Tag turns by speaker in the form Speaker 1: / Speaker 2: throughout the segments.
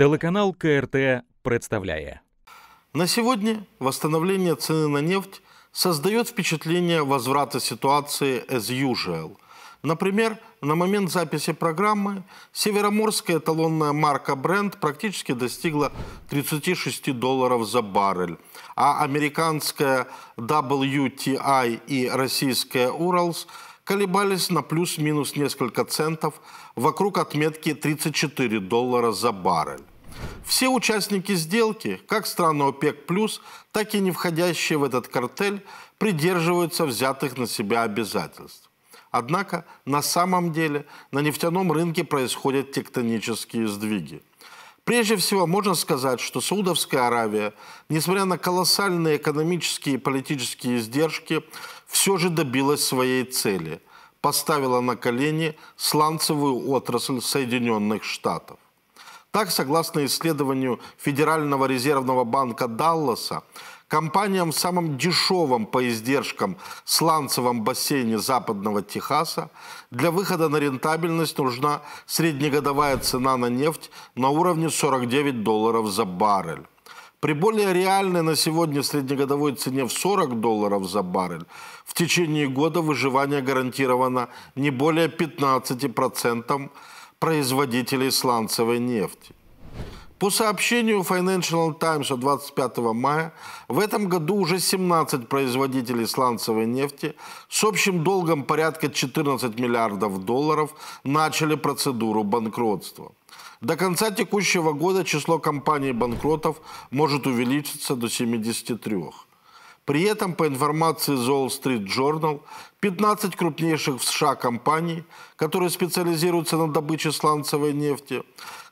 Speaker 1: Телеканал КРТ представляет. На сегодня восстановление цены на нефть создает впечатление возврата ситуации as usual. Например, на момент записи программы североморская эталонная марка бренд практически достигла 36 долларов за баррель, а американская WTI и российская Уралс колебались на плюс-минус несколько центов вокруг отметки 34 доллара за баррель. Все участники сделки, как страны ОПЕК+, так и не входящие в этот картель, придерживаются взятых на себя обязательств. Однако на самом деле на нефтяном рынке происходят тектонические сдвиги. Прежде всего, можно сказать, что Саудовская Аравия, несмотря на колоссальные экономические и политические издержки, все же добилась своей цели – поставила на колени сланцевую отрасль Соединенных Штатов. Так, согласно исследованию Федерального резервного банка Далласа, компаниям в самом дешевом по издержкам сланцевом бассейне западного Техаса для выхода на рентабельность нужна среднегодовая цена на нефть на уровне 49 долларов за баррель. При более реальной на сегодня среднегодовой цене в 40 долларов за баррель в течение года выживание гарантировано не более 15% производителей сланцевой нефти. По сообщению Financial Times от 25 мая, в этом году уже 17 производителей сланцевой нефти с общим долгом порядка 14 миллиардов долларов начали процедуру банкротства. До конца текущего года число компаний-банкротов может увеличиться до 73. При этом, по информации The Wall Street Journal, 15 крупнейших в США компаний, которые специализируются на добыче сланцевой нефти,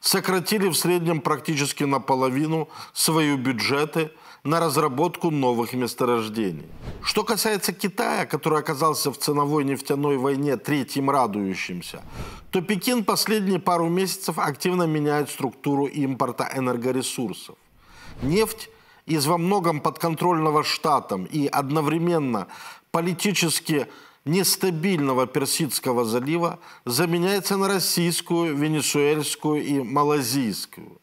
Speaker 1: сократили в среднем практически наполовину свои бюджеты на разработку новых месторождений. Что касается Китая, который оказался в ценовой нефтяной войне третьим радующимся, то Пекин последние пару месяцев активно меняет структуру импорта энергоресурсов. Нефть из во многом подконтрольного штатом и одновременно политически нестабильного Персидского залива заменяется на российскую, венесуэльскую и малазийскую.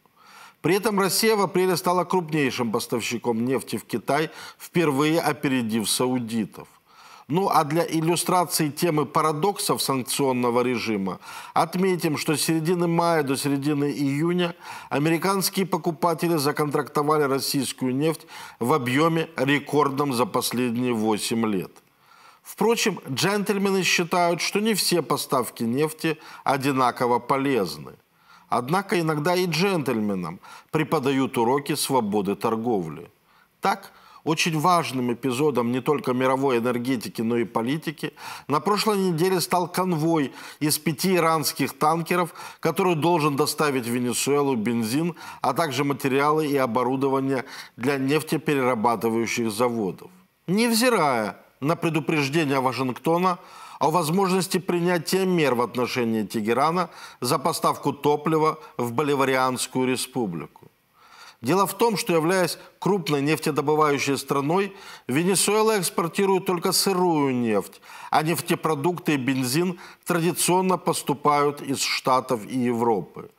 Speaker 1: При этом Россия в апреле стала крупнейшим поставщиком нефти в Китай, впервые опередив саудитов. Ну а для иллюстрации темы парадоксов санкционного режима отметим, что с середины мая до середины июня американские покупатели законтрактовали российскую нефть в объеме рекордном за последние 8 лет. Впрочем, джентльмены считают, что не все поставки нефти одинаково полезны. Однако иногда и джентльменам преподают уроки свободы торговли. Так, очень важным эпизодом не только мировой энергетики, но и политики. На прошлой неделе стал конвой из пяти иранских танкеров, который должен доставить в Венесуэлу бензин, а также материалы и оборудование для нефтеперерабатывающих заводов. Невзирая на предупреждение Вашингтона, о возможности принятия мер в отношении Тегерана за поставку топлива в Боливарианскую республику. Дело в том, что являясь крупной нефтедобывающей страной, Венесуэла экспортирует только сырую нефть, а нефтепродукты и бензин традиционно поступают из Штатов и Европы.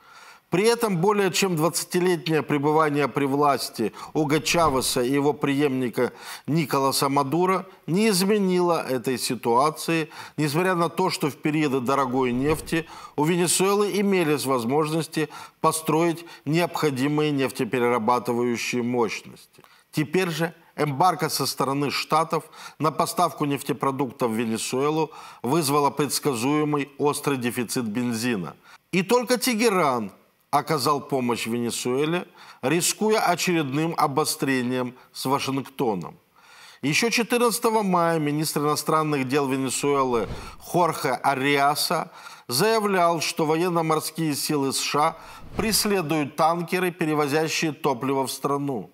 Speaker 1: При этом более чем 20-летнее пребывание при власти Уга Чавеса и его преемника Николаса Мадура не изменило этой ситуации, несмотря на то, что в периоды дорогой нефти у Венесуэлы имелись возможности построить необходимые нефтеперерабатывающие мощности. Теперь же эмбарго со стороны Штатов на поставку нефтепродуктов в Венесуэлу вызвала предсказуемый острый дефицит бензина. И только Тегеран – оказал помощь Венесуэле, рискуя очередным обострением с Вашингтоном. Еще 14 мая министр иностранных дел Венесуэлы Хорхе Ариаса заявлял, что военно-морские силы США преследуют танкеры, перевозящие топливо в страну.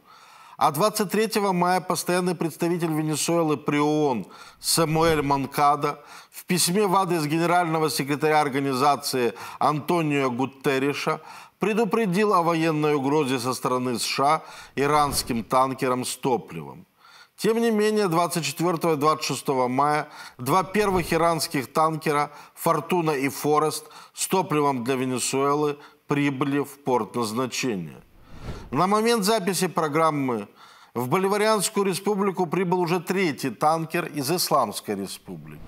Speaker 1: А 23 мая постоянный представитель Венесуэлы при ООН Самуэль Манкада в письме в адрес генерального секретаря организации Антонио Гуттериша предупредил о военной угрозе со стороны США иранским танкерам с топливом. Тем не менее, 24 26 мая два первых иранских танкера «Фортуна» и «Форест» с топливом для Венесуэлы прибыли в порт назначения. На момент записи программы в Боливарианскую республику прибыл уже третий танкер из Исламской республики.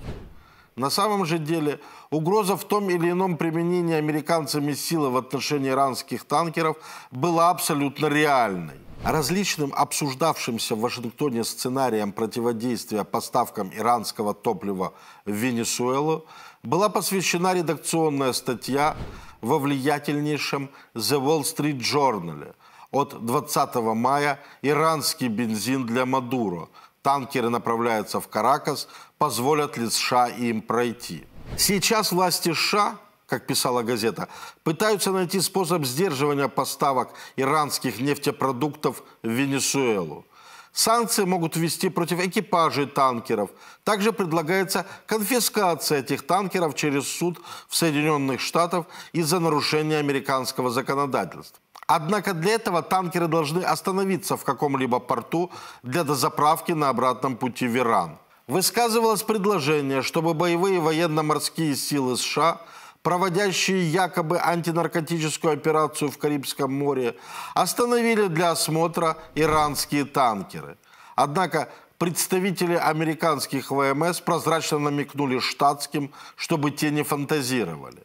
Speaker 1: На самом же деле угроза в том или ином применении американцами силы в отношении иранских танкеров была абсолютно реальной. Различным обсуждавшимся в Вашингтоне сценариям противодействия поставкам иранского топлива в Венесуэлу была посвящена редакционная статья во влиятельнейшем The Wall Street Journal от 20 мая «Иранский бензин для Мадуро», танкеры направляются в Каракас, позволят ли США им пройти. Сейчас власти США, как писала газета, пытаются найти способ сдерживания поставок иранских нефтепродуктов в Венесуэлу. Санкции могут ввести против экипажей танкеров. Также предлагается конфискация этих танкеров через суд в Соединенных Штатах из-за нарушения американского законодательства. Однако для этого танкеры должны остановиться в каком-либо порту для дозаправки на обратном пути в Иран. Высказывалось предложение, чтобы боевые военно-морские силы США, проводящие якобы антинаркотическую операцию в Карибском море, остановили для осмотра иранские танкеры. Однако представители американских ВМС прозрачно намекнули штатским, чтобы те не фантазировали.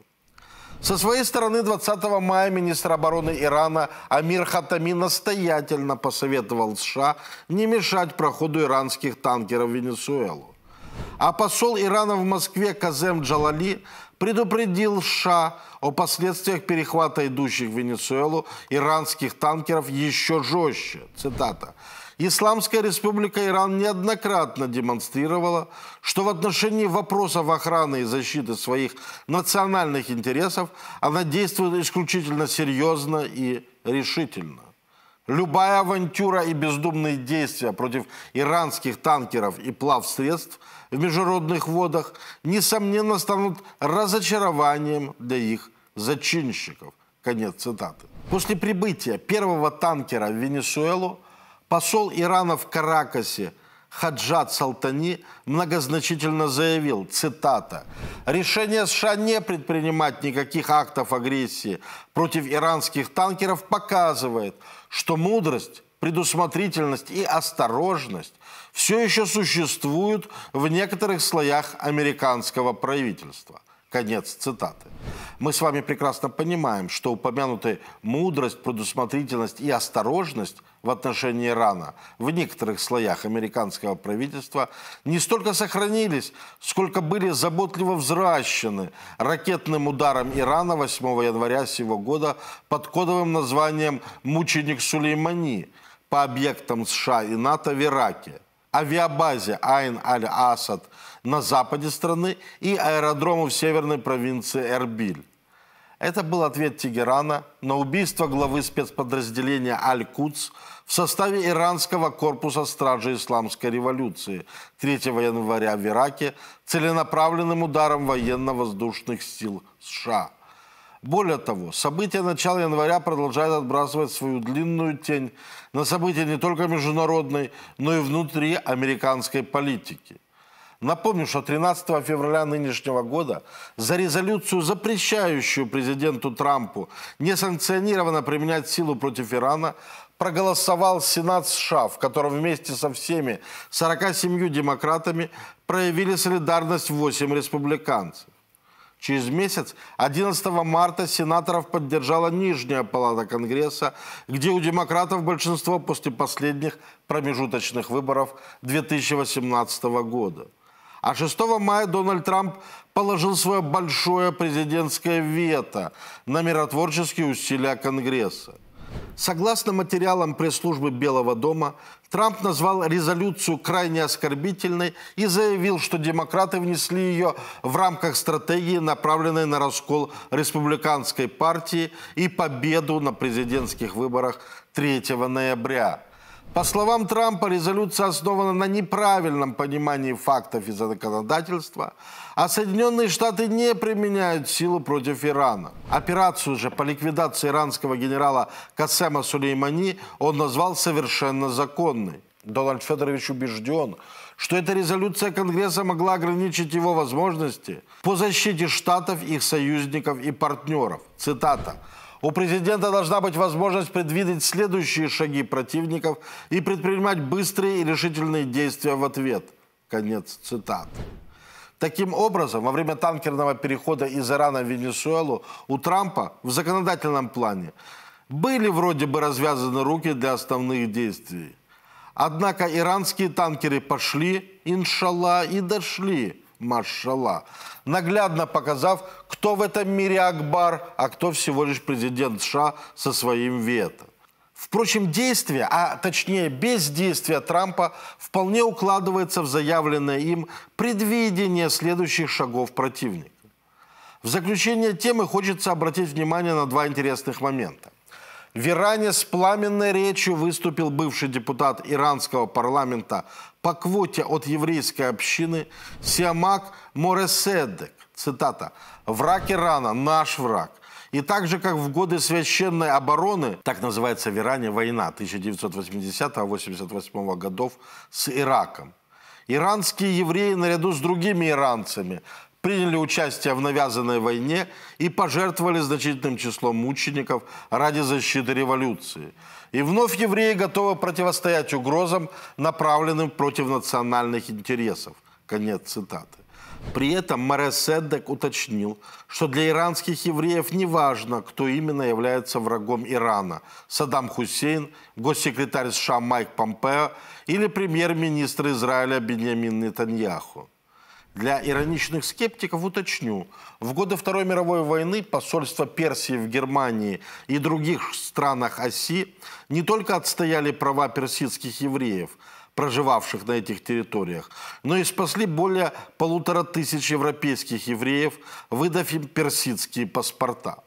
Speaker 1: Со своей стороны, 20 мая министр обороны Ирана Амир Хатами настоятельно посоветовал США не мешать проходу иранских танкеров в Венесуэлу. А посол Ирана в Москве Казем Джалали предупредил США о последствиях перехвата идущих в Венесуэлу иранских танкеров еще жестче. Цитата. Исламская республика Иран неоднократно демонстрировала, что в отношении вопросов охраны и защиты своих национальных интересов она действует исключительно серьезно и решительно. Любая авантюра и бездумные действия против иранских танкеров и плавсредств в международных водах, несомненно, станут разочарованием для их зачинщиков. Конец цитаты. После прибытия первого танкера в Венесуэлу – Посол Ирана в Каракасе Хаджат Салтани многозначительно заявил, цитата, «Решение США не предпринимать никаких актов агрессии против иранских танкеров показывает, что мудрость, предусмотрительность и осторожность все еще существуют в некоторых слоях американского правительства». Конец цитаты. Мы с вами прекрасно понимаем, что упомянутые мудрость, предусмотрительность и осторожность в отношении Ирана в некоторых слоях американского правительства не столько сохранились, сколько были заботливо взращены ракетным ударом Ирана 8 января сего года под кодовым названием «Мученик Сулеймани» по объектам США и НАТО в Ираке, авиабазе Айн-Аль-Асад – на западе страны и аэродрому в северной провинции Эрбиль. Это был ответ Тегерана на убийство главы спецподразделения «Аль-Кудс» в составе иранского корпуса стражи исламской революции 3 января в Ираке целенаправленным ударом военно-воздушных сил США. Более того, события начала января продолжают отбрасывать свою длинную тень на события не только международной, но и внутри американской политики – Напомню, что 13 февраля нынешнего года за резолюцию, запрещающую президенту Трампу несанкционированно применять силу против Ирана, проголосовал Сенат США, в котором вместе со всеми 47 демократами проявили солидарность 8 республиканцев. Через месяц, 11 марта, сенаторов поддержала Нижняя палата Конгресса, где у демократов большинство после последних промежуточных выборов 2018 года. А 6 мая Дональд Трамп положил свое большое президентское вето на миротворческие усилия Конгресса. Согласно материалам пресс-службы Белого дома, Трамп назвал резолюцию крайне оскорбительной и заявил, что демократы внесли ее в рамках стратегии, направленной на раскол республиканской партии и победу на президентских выборах 3 ноября. По словам Трампа, резолюция основана на неправильном понимании фактов и законодательства, а Соединенные Штаты не применяют силу против Ирана. Операцию же по ликвидации иранского генерала Касема Сулеймани он назвал совершенно законной. Дональд Федорович убежден, что эта резолюция Конгресса могла ограничить его возможности по защите штатов, их союзников и партнеров. Цитата. У президента должна быть возможность предвидеть следующие шаги противников и предпринимать быстрые и решительные действия в ответ. Конец цитаты. Таким образом, во время танкерного перехода из Ирана в Венесуэлу у Трампа в законодательном плане были вроде бы развязаны руки для основных действий. Однако иранские танкеры пошли, иншалла, и дошли – Маршала, наглядно показав, кто в этом мире Акбар, а кто всего лишь президент США со своим вето. Впрочем, действие, а точнее бездействие Трампа вполне укладывается в заявленное им предвидение следующих шагов противника. В заключение темы хочется обратить внимание на два интересных момента. В Иране с пламенной речью выступил бывший депутат иранского парламента по квоте от еврейской общины Сиамак Мореседек, цитата, «враг Ирана, наш враг». И так же, как в годы священной обороны, так называется в Иране война 1980-88 годов с Ираком, иранские евреи наряду с другими иранцами приняли участие в навязанной войне и пожертвовали значительным числом мучеников ради защиты революции. И вновь евреи готовы противостоять угрозам, направленным против национальных интересов. Конец цитаты. При этом Море Седдек уточнил, что для иранских евреев не важно, кто именно является врагом Ирана – Саддам Хусейн, госсекретарь США Майк Помпео или премьер-министр Израиля Беньямин Нетаньяху. Для ироничных скептиков уточню. В годы Второй мировой войны посольства Персии в Германии и других странах оси не только отстояли права персидских евреев, проживавших на этих территориях, но и спасли более полутора тысяч европейских евреев, выдав им персидские паспорта.